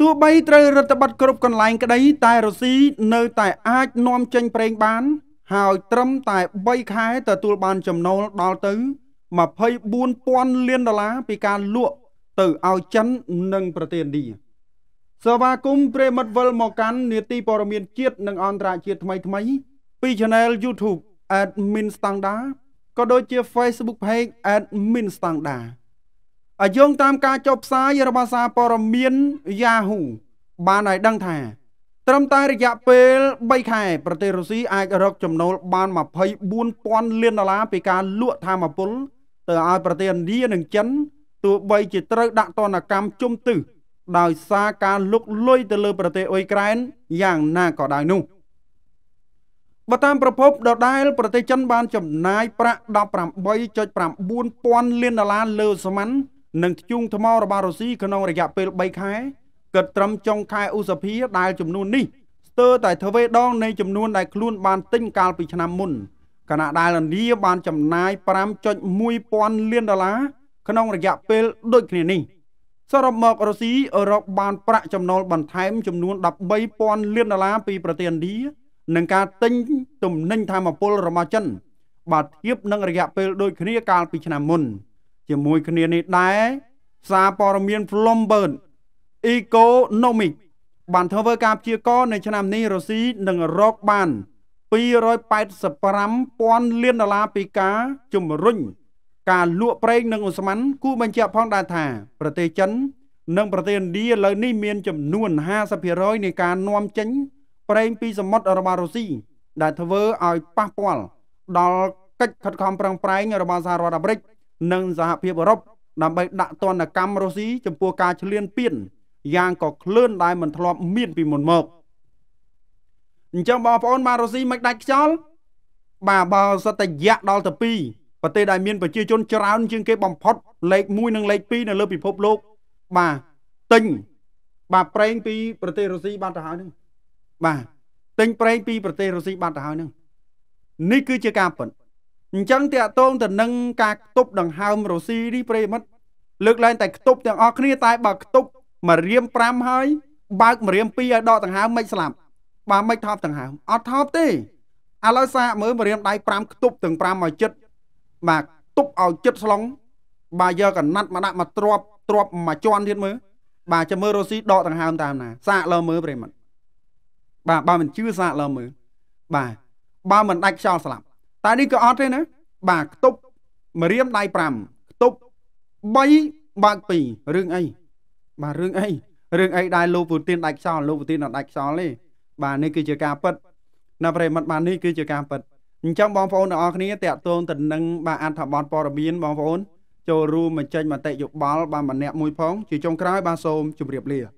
ទោះបីត្រូវរដ្ឋបတ်គ្រប់កន្លែងក្តី តែរុស្ស៊ីនៅតែអាចនាំចេញប្រេងបាន ហើយត្រឹមតែ3ខែទទួលបាន ចំណូលដល់ទៅ24,000លានដុល្លារពីការលក់ ទៅឲ្យចិននិងប្រទេសឥណ្ឌាសេវាគមន៍ព្រមិតវិលមកកាន់នេតិព័រមានជាតិនិងអន្តរជាតិថ្មីថ្មី ពី Channel YouTube Admin Standard ក៏ដូចជា Facebook Page Admin Standard ឲ្យយោងតាមការចុះផ្សាយរបស់សារព័ត៌មាន Yahoo បានឲ្យដឹងថា ត្រឹមតែរយៈពេល3ខែប្រទេសរុស្ស៊ីអាចរកចំណូលបាន24,000លានដុល្លារពីការលក់ធម្មពលទៅឲ្យប្រទេសឥណ្ឌានិងចិនទោះបីជាត្រូវដាក់ទណ្ឌកម្មជុំទឹះដោយសារការលុកលុយទៅលើប្រទេសអ៊ុយក្រែនយ៉ាងណាក៏ដោយនោះបើតាមប្រភពដដែលប្រទេសចិនបានចំណាយប្រាក់18.9ពាន់លានដុល្លារលើសមាន់និងធ្យូងថ្មរបស់រុស្ស៊ីក្នុងរយៈពេល3ខែគិតត្រឹមចុងខែឧសភាដែលចំនួននេះស្ទើរតែទ្វេដងនៃចំនួនដែលខ្លួន បានទិញកាលពីឆ្នាំមុនគណៈដែលឥណ្ឌាបានចំណាយ5.1ពាន់លានដុល្លារក្នុងរយៈពេលដូចគ្នានេះសរុបមករុស្ស៊ីអឺរ៉ុបបានប្រាក់ចំណូលបន្ថែម ចំនួន13,000លានដុល្លារពីប្រទេសឥណ្ឌានឹងការទិញទំនិញធម្មពលរបស់ចិនបើធៀបនឹងរយៈពេលដូចគ្នាកាលពីឆ្នាំមុន។ជាមួយគ្នានេះដែរសារព័ត៌មាន Bloomberg Economic បានធ្វើ ការព្យាករណ៍នៅឆ្នាំនេះរុស្ស៊ីនឹងរកបាន285,000លានដុល្លារពីការជំរុញការលក់ប្រេងនិងអូស្មန်គូបញ្ជាក់ផងដែរថាប្រទេសចិន និងប្រទេសឥណ្ឌាឥឡូវនេះមានចំនួន50%នៃការនាំចេញប្រេងពីសមុទ្ររបស់រុស្ស៊ីដែលធ្វើឲ្យប៉ះពាល់ដល់កិច្ចខិតខំប្រឹងប្រែងរបស់សហរដ្ឋអាមេរិកនិងសហភាពអឺរ៉ុបដើម្បីដាក់ទណ្ឌកម្មរុស្ស៊ីចំពោះការឈ្លានពានយ៉ាងក៏ឃ្លើនដែលមិនធ្លាប់មាន ពីមុនមកអញ្ចឹងបងប្អូនបានរុស្ស៊ីមិនដាច់ខ្យល់បាទបើសិតតែយៈដល់ទៅ2ប្រទេសដែលមានប្រជាជនច្រើនជាងគេបំផុតលេខ1និងលេខ2នៅលើពិភពលោក បាទទិញបាទប្រេងពី ប្រទេសរុស្ស៊ីបានទៅហើយនឹងបាទទិញប្រេងពី ប្រទេសរុស្ស៊ីបានទៅហើយនឹងនេះគឺជាការពិតអញ្ចឹងតាកតងទៅនឹងការខ្ទប់ដង្ហើមរស៊ីនេះប្រិមិត្តលើកឡើងតែខ្ទប់ទាំងអស់គ្នាតែបើខ្ទប់មួយរៀម5ហើយបើកមួយរៀម2ឲ្យដកដង្ហើមមិនស្លាប់បើមិនថប់ដង្ហើមអត់ថប់ទេឥឡូវសាកមើលមួយរៀមដៃ5ខ្ទប់ទាំង5ឲ្យចិត្តបាទទប់ឲ្យចិត្តស្លងបាទយកកណាត់មកដាក់មកទ្របទ្របមួយជាន់ទៀតមើលបាទចាំមើលរស៊ីដកដង្ហើមតាមណាសាកលើមើលប្រិមិត្តបាទបើមិនជឿសាកលើមើលបាទបើមិនដាច់ខ្យល់ស្លាប់តែនេះក៏អត់ទេណាបាទខ្ទប់មួយរៀមដៃ5ខ្ទប់3បើក2រឿងអីបាទរឿងអីរឿងអីដែលលោកពូទីនដាច់ខ្សោលោកពូទីនអត់ដាច់ខ្សោទេបាទនេះគឺជាការពិតណាប្រិមត្តបាទនេះគឺជាការពិតអញ្ចឹងបងប្អូនទាំងអស់គ្នាតាក់ទងទៅនឹងបាទអត្ថបទព័ត៌មានបងប្អូនចូលរួមបញ្ចេញមតិយោបល់បាទម្នាក់មួយផងជាចុងក្រោយបាទសូមជម្រាបលា